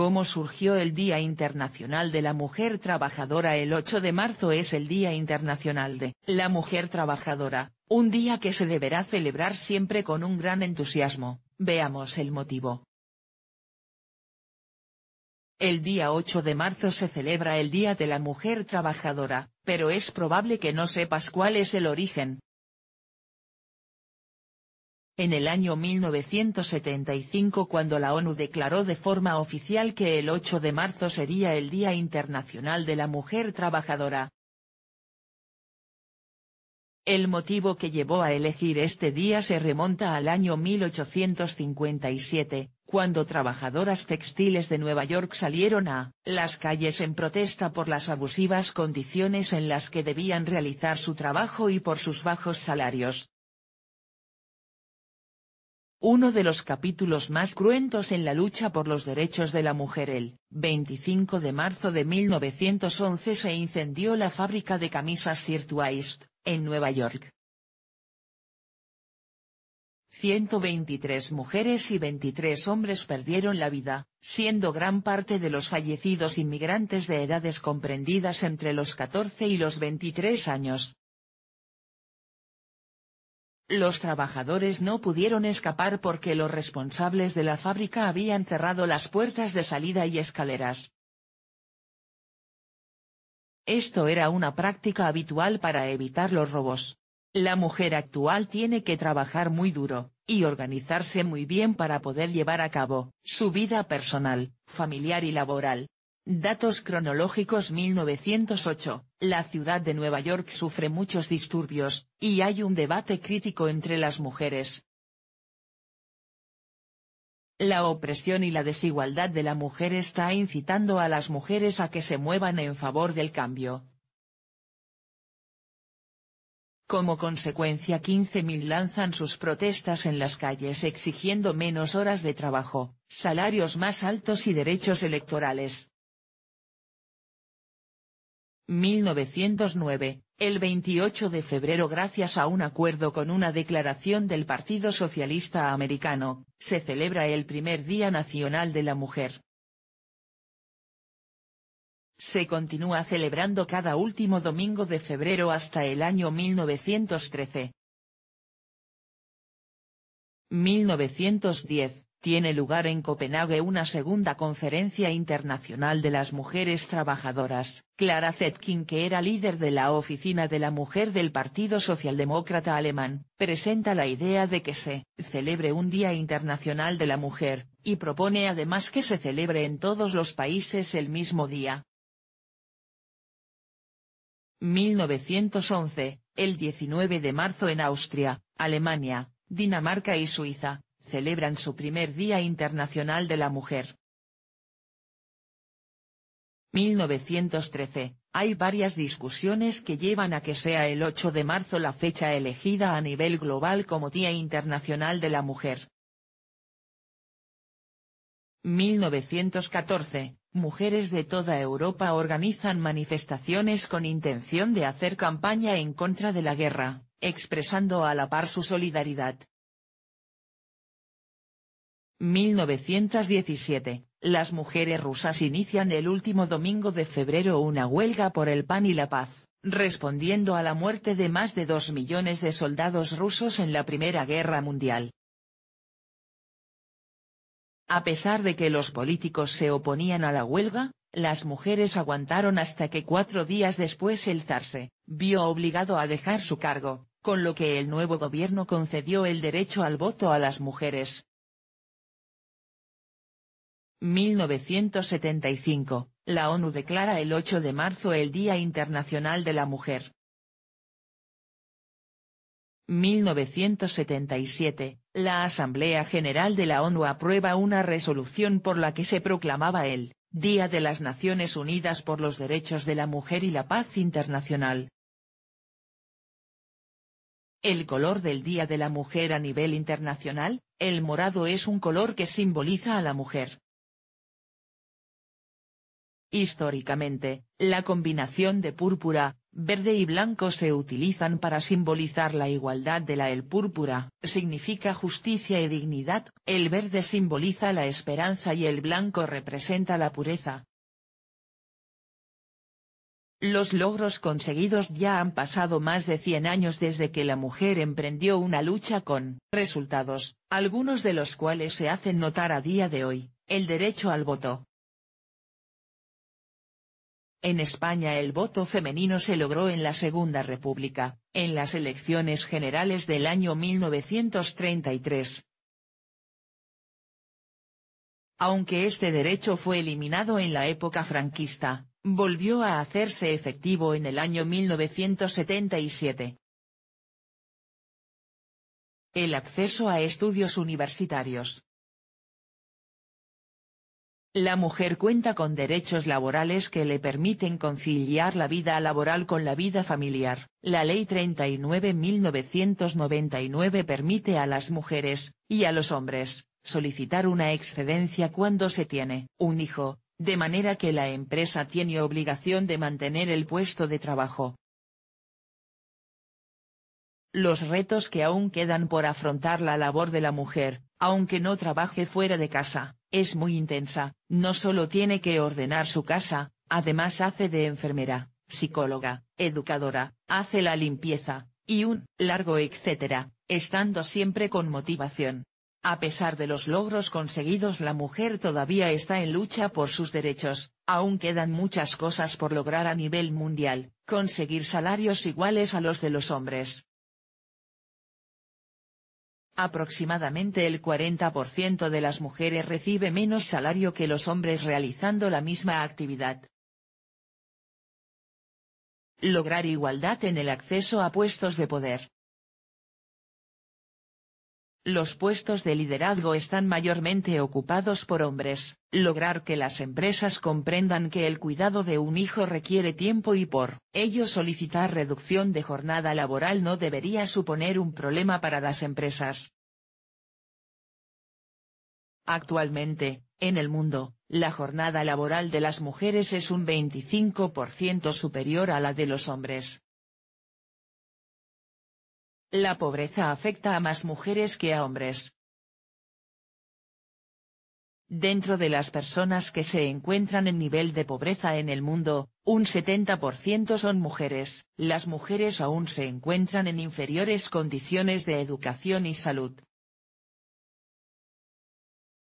¿Cómo surgió el Día Internacional de la Mujer Trabajadora? El 8 de marzo es el Día Internacional de la Mujer Trabajadora, un día que se deberá celebrar siempre con un gran entusiasmo, veamos el motivo. El día 8 de marzo se celebra el Día de la Mujer Trabajadora, pero es probable que no sepas cuál es el origen, en el año 1975 cuando la ONU declaró de forma oficial que el 8 de marzo sería el Día Internacional de la Mujer Trabajadora. El motivo que llevó a elegir este día se remonta al año 1857, cuando trabajadoras textiles de Nueva York salieron a las calles en protesta por las abusivas condiciones en las que debían realizar su trabajo y por sus bajos salarios. Uno de los capítulos más cruentos en la lucha por los derechos de la mujer el 25 de marzo de 1911 se incendió la fábrica de camisas Twist, en Nueva York. 123 mujeres y 23 hombres perdieron la vida, siendo gran parte de los fallecidos inmigrantes de edades comprendidas entre los 14 y los 23 años, los trabajadores no pudieron escapar porque los responsables de la fábrica habían cerrado las puertas de salida y escaleras. Esto era una práctica habitual para evitar los robos. La mujer actual tiene que trabajar muy duro, y organizarse muy bien para poder llevar a cabo, su vida personal, familiar y laboral, Datos cronológicos 1908, la ciudad de Nueva York sufre muchos disturbios, y hay un debate crítico entre las mujeres. La opresión y la desigualdad de la mujer está incitando a las mujeres a que se muevan en favor del cambio. Como consecuencia 15.000 lanzan sus protestas en las calles exigiendo menos horas de trabajo, salarios más altos y derechos electorales. 1909, el 28 de febrero gracias a un acuerdo con una declaración del Partido Socialista Americano, se celebra el primer Día Nacional de la Mujer. Se continúa celebrando cada último domingo de febrero hasta el año 1913. 1910, tiene lugar en Copenhague una segunda conferencia internacional de las mujeres trabajadoras. Clara Zetkin que era líder de la oficina de la mujer del Partido Socialdemócrata Alemán, presenta la idea de que se celebre un Día Internacional de la Mujer, y propone además que se celebre en todos los países el mismo día. 1911, el 19 de marzo en Austria, Alemania, Dinamarca y Suiza, celebran su primer Día Internacional de la Mujer. 1913. Hay varias discusiones que llevan a que sea el 8 de marzo la fecha elegida a nivel global como Día Internacional de la Mujer. 1914. Mujeres de toda Europa organizan manifestaciones con intención de hacer campaña en contra de la guerra, expresando a la par su solidaridad. 1917, las mujeres rusas inician el último domingo de febrero una huelga por el pan y la paz, respondiendo a la muerte de más de dos millones de soldados rusos en la Primera Guerra Mundial. A pesar de que los políticos se oponían a la huelga, las mujeres aguantaron hasta que cuatro días después el zar vio obligado a dejar su cargo, con lo que el nuevo gobierno concedió el derecho al voto a las mujeres, 1975, la ONU declara el 8 de marzo el Día Internacional de la Mujer. 1977, la Asamblea General de la ONU aprueba una resolución por la que se proclamaba el Día de las Naciones Unidas por los Derechos de la Mujer y la Paz Internacional. El color del Día de la Mujer a nivel internacional, el morado es un color que simboliza a la mujer. Históricamente, la combinación de púrpura, verde y blanco se utilizan para simbolizar la igualdad de la el púrpura, significa justicia y dignidad, el verde simboliza la esperanza y el blanco representa la pureza. Los logros conseguidos ya han pasado más de 100 años desde que la mujer emprendió una lucha con resultados, algunos de los cuales se hacen notar a día de hoy, el derecho al voto, en España el voto femenino se logró en la Segunda República, en las elecciones generales del año 1933. Aunque este derecho fue eliminado en la época franquista, volvió a hacerse efectivo en el año 1977. El acceso a estudios universitarios, la mujer cuenta con derechos laborales que le permiten conciliar la vida laboral con la vida familiar. La Ley 39.999 permite a las mujeres, y a los hombres, solicitar una excedencia cuando se tiene un hijo, de manera que la empresa tiene obligación de mantener el puesto de trabajo. Los retos que aún quedan por afrontar la labor de la mujer, aunque no trabaje fuera de casa es muy intensa, no solo tiene que ordenar su casa, además hace de enfermera, psicóloga, educadora, hace la limpieza, y un largo etcétera, estando siempre con motivación. A pesar de los logros conseguidos la mujer todavía está en lucha por sus derechos, aún quedan muchas cosas por lograr a nivel mundial, conseguir salarios iguales a los de los hombres, Aproximadamente el 40% de las mujeres recibe menos salario que los hombres realizando la misma actividad. Lograr igualdad en el acceso a puestos de poder. Los puestos de liderazgo están mayormente ocupados por hombres, lograr que las empresas comprendan que el cuidado de un hijo requiere tiempo y por ello solicitar reducción de jornada laboral no debería suponer un problema para las empresas. Actualmente, en el mundo, la jornada laboral de las mujeres es un 25% superior a la de los hombres. La pobreza afecta a más mujeres que a hombres. Dentro de las personas que se encuentran en nivel de pobreza en el mundo, un 70% son mujeres. Las mujeres aún se encuentran en inferiores condiciones de educación y salud,